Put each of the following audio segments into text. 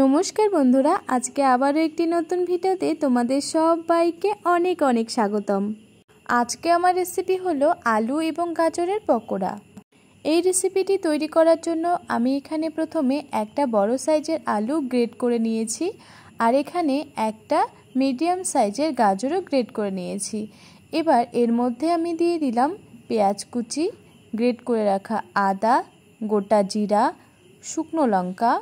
নমস্কার বন্ধুরা আজকে আবারও একটি নতুন ভিডিওতে তোমাদের সবাইকে অনেক অনেক স্বাগতম আজকে আমার রেসিপি হলো আলু এবং গাজরের পকোড়া এই রেসিপিটি তৈরি করার জন্য আমি এখানে প্রথমে একটা বড় সাইজের আলু গ্রেড করে নিয়েছি আর এখানে একটা মিডিয়াম সাইজের গাজরও গ্রেড করে নিয়েছি এবার এর মধ্যে আমি দিয়ে দিলাম পেঁয়াজ কুচি গ্রেড করে রাখা আদা গোটা জিরা শুকনো লঙ্কা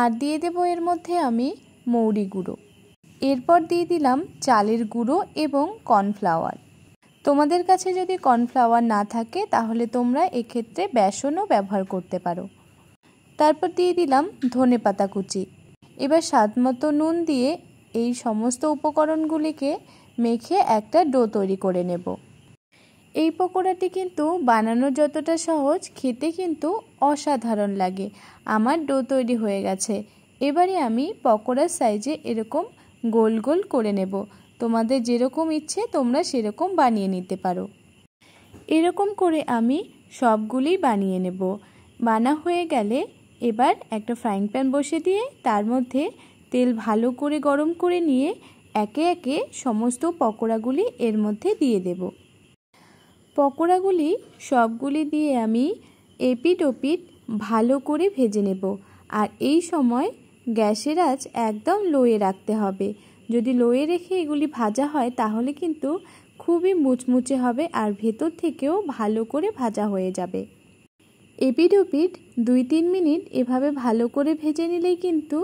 আর দিয়ে দেব এর মধ্যে আমি মৌরি গুঁড়ো এরপর দিয়ে দিলাম চালের গুঁড়ো এবং কর্নফ্লাওয়ার তোমাদের কাছে যদি কর্নফ্লাওয়ার না থাকে তাহলে তোমরা এক্ষেত্রে বেসনও ব্যবহার করতে পারো তারপর দিয়ে দিলাম ধনে পাতা কুচি এবার স্বাদ মতো নুন দিয়ে এই সমস্ত উপকরণগুলিকে মেখে একটা ডো তৈরি করে নেব এই পকোড়াটি কিন্তু বানানো যতটা সহজ খেতে কিন্তু অসাধারণ লাগে আমার ডো তৈরি হয়ে গেছে এবারে আমি পকোড়ার সাইজে এরকম গোল গোল করে নেব তোমাদের যেরকম ইচ্ছে তোমরা সেরকম বানিয়ে নিতে পারো এরকম করে আমি সবগুলি বানিয়ে নেব বানা হয়ে গেলে এবার একটা ফ্রাইং প্যান বসে দিয়ে তার মধ্যে তেল ভালো করে গরম করে নিয়ে একে একে সমস্ত পকোড়াগুলি এর মধ্যে দিয়ে দেবো পকোড়াগুলি সবগুলি দিয়ে আমি এপিট ওপিট ভালো করে ভেজে নেব আর এই সময় গ্যাসের আজ একদম লোয়ে রাখতে হবে যদি লোয়ে রেখে এগুলি ভাজা হয় তাহলে কিন্তু খুবই মুচমুচে হবে আর ভেতর থেকেও ভালো করে ভাজা হয়ে যাবে এপিট ওপিট দুই তিন মিনিট এভাবে ভালো করে ভেজে নিলেই কিন্তু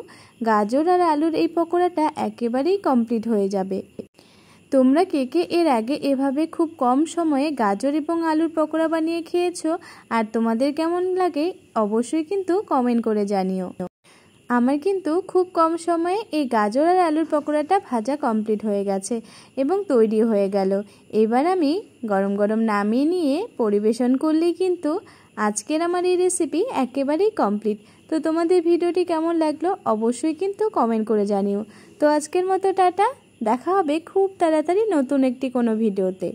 গাজর আর আলুর এই পকোড়াটা একেবারেই কমপ্লিট হয়ে যাবে তোমরা কে কে এর আগে এভাবে খুব কম সময়ে গাজর এবং আলুর পকোড়া বানিয়ে খেয়েছো আর তোমাদের কেমন লাগে অবশ্যই কিন্তু কমেন্ট করে জানিও আমার কিন্তু খুব কম সময়ে এই গাজর আর আলুর পকোড়াটা ভাজা কমপ্লিট হয়ে গেছে এবং তৈরি হয়ে গেল এবার আমি গরম গরম নামিয়ে নিয়ে পরিবেশন করলেই কিন্তু আজকের আমার এই রেসিপি একেবারেই কমপ্লিট তো তোমাদের ভিডিওটি কেমন লাগলো অবশ্যই কিন্তু কমেন্ট করে জানিও তো আজকের মতো টাটা দেখা হবে খুব তাড়াতাড়ি নতুন একটি কোনো ভিডিওতে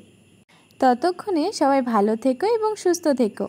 ততক্ষণে সবাই ভালো থেকো এবং সুস্থ থেকো